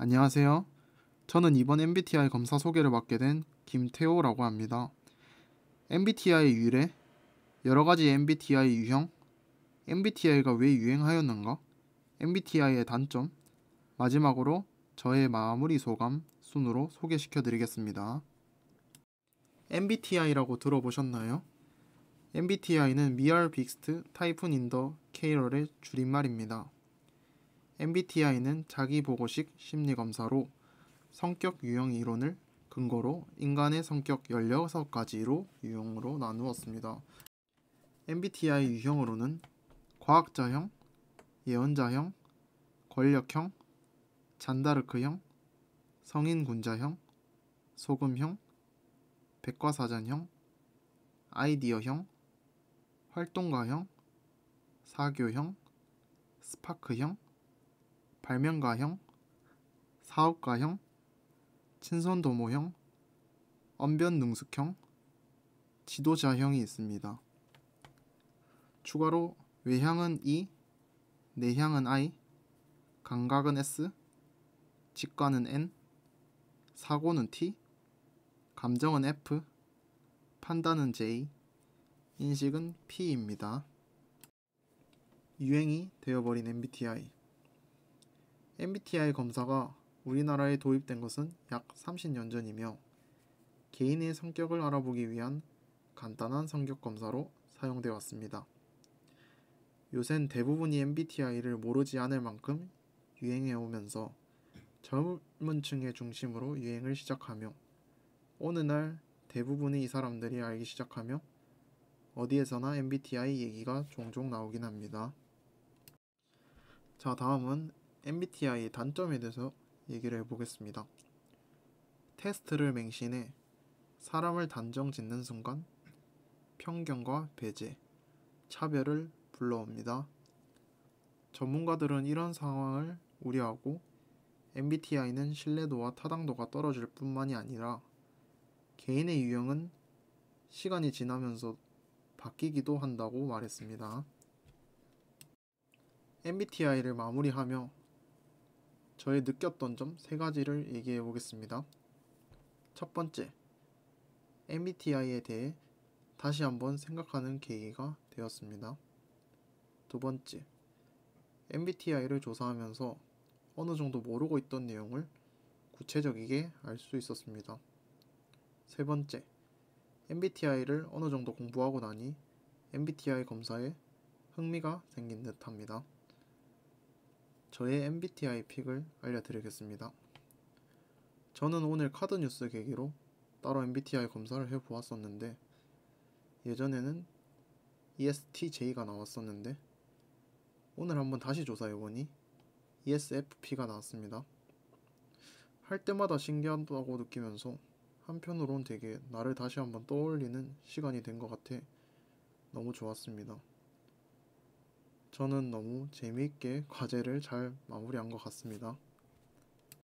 안녕하세요. 저는 이번 MBTI 검사 소개를 맡게 된 김태호라고 합니다. MBTI의 유래, 여러 가지 MBTI 유형, MBTI가 왜 유행하였는가, MBTI의 단점, 마지막으로 저의 마무리 소감 순으로 소개시켜 드리겠습니다. MBTI라고 들어보셨나요? MBTI는 미얼 빅스트 타이푼 인더 케이럴의 줄임말입니다. MBTI는 자기보고식 심리검사로 성격 유형 이론을 근거로 인간의 성격 16가지로 유형으로 나누었습니다. MBTI 유형으로는 과학자형, 예언자형, 권력형, 잔다르크형, 성인군자형, 소금형, 백과사전형, 아이디어형, 활동가형, 사교형, 스파크형, 발명가형, 사업가형, 친선도모형, 언변능숙형, 지도자형이 있습니다. 추가로 외향은 E, 내향은 I, 감각은 S, 직관은 N, 사고는 T, 감정은 F, 판단은 J, 인식은 P입니다. 유행이 되어버린 MBTI MBTI 검사가 우리나라에 도입된 것은 약 30년 전이며 개인의 성격을 알아보기 위한 간단한 성격 검사로 사용되어 왔습니다. 요샌 대부분이 MBTI를 모르지 않을 만큼 유행해 오면서 젊은 층의 중심으로 유행을 시작하며 어느 날 대부분의 이 사람들이 알기 시작하며 어디에서나 MBTI 얘기가 종종 나오긴 합니다. 자 다음은 MBTI의 단점에 대해서 얘기를 해보겠습니다. 테스트를 맹신해 사람을 단정 짓는 순간 편견과 배제, 차별을 불러옵니다. 전문가들은 이런 상황을 우려하고 MBTI는 신뢰도와 타당도가 떨어질 뿐만이 아니라 개인의 유형은 시간이 지나면서 바뀌기도 한다고 말했습니다. MBTI를 마무리하며 저의 느꼈던 점 세 가지를 얘기해 보겠습니다. 첫 번째, MBTI에 대해 다시 한번 생각하는 계기가 되었습니다. 두 번째, MBTI를 조사하면서 어느 정도 모르고 있던 내용을 구체적이게 알 수 있었습니다. 세 번째, MBTI를 어느 정도 공부하고 나니 MBTI 검사에 흥미가 생긴 듯 합니다. 저의 MBTI 픽을 알려드리겠습니다. 저는 오늘 카드 뉴스 계기로 따로 MBTI 검사를 해보았었는데 예전에는 ESTJ가 나왔었는데 오늘 한번 다시 조사해보니 ESFP가 나왔습니다. 할 때마다 신기하다고 느끼면서 한편으론 되게 나를 다시 한번 떠올리는 시간이 된 것 같아 너무 좋았습니다. 저는 너무 재미있게 과제를 잘 마무리한 것 같습니다.